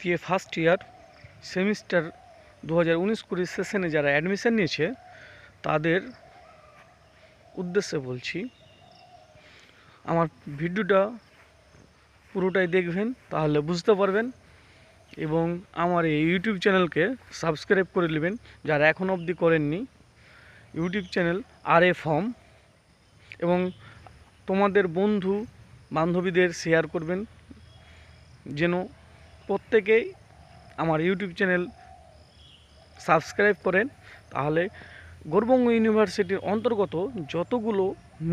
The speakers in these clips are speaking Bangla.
পিএ ফার্স্ট ইয়ার সেমিস্টার দু হাজার উনিশ কুড়ির সেশনে যারা অ্যাডমিশান নিয়েছে তাদের উদ্দেশ্যে বলছি আমার ভিডিওটা পুরোটাই দেখবেন তাহলে বুঝতে পারবেন এবং আমার এই ইউটিউব চ্যানেলকে সাবস্ক্রাইব করে নেবেন যারা এখন অবধি করেননি ইউটিউব চ্যানেল আর এ ফর্ম এবং তোমাদের বন্ধু বান্ধবীদের শেয়ার করবেন যেন প্রত্যেকেই আমার ইউটিউব চ্যানেল সাবস্ক্রাইব করেন তাহলে গৌরবঙ্গ ইউনিভার্সিটির অন্তর্গত যতগুলো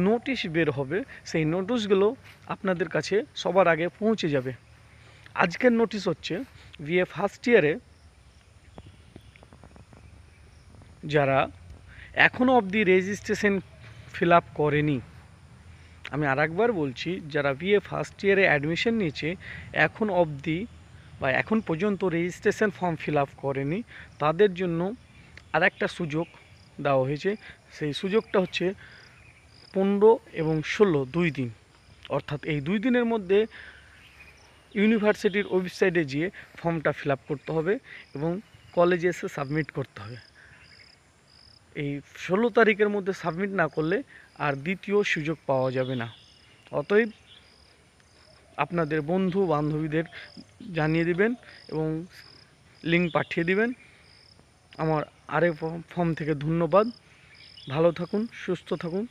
নোটিশ বের হবে সেই নোটিশগুলো আপনাদের কাছে সবার আগে পৌঁছে যাবে আজকের নোটিশ হচ্ছে বিএ ফার্স্ট ইয়ারে যারা এখনও অবধি রেজিস্ট্রেশন ফিল আপ করেনি আমি আর বলছি যারা বিএ ফার্স্ট ইয়ারে অ্যাডমিশন নিয়েছে এখন অবধি বা এখন পর্যন্ত রেজিস্ট্রেশন ফর্ম ফিল আপ করেনি তাদের জন্য আর একটা সুযোগ দেওয়া হয়েছে সেই সুযোগটা হচ্ছে পনেরো এবং ষোলো দুই দিন অর্থাৎ এই দুই দিনের মধ্যে ইউনিভার্সিটির ওয়েবসাইটে গিয়ে ফর্মটা ফিল করতে হবে এবং কলেজে এসে সাবমিট করতে হবে এই ষোলো তারিখের মধ্যে সাবমিট না করলে আর দ্বিতীয় সুযোগ পাওয়া যাবে না অতএব আপনাদের বন্ধু বান্ধবীদের জানিয়ে দিবেন এবং লিঙ্ক পাঠিয়ে দিবেন আমার আরেক ফর্ম থেকে ধন্যবাদ ভালো থাকুন সুস্থ থাকুন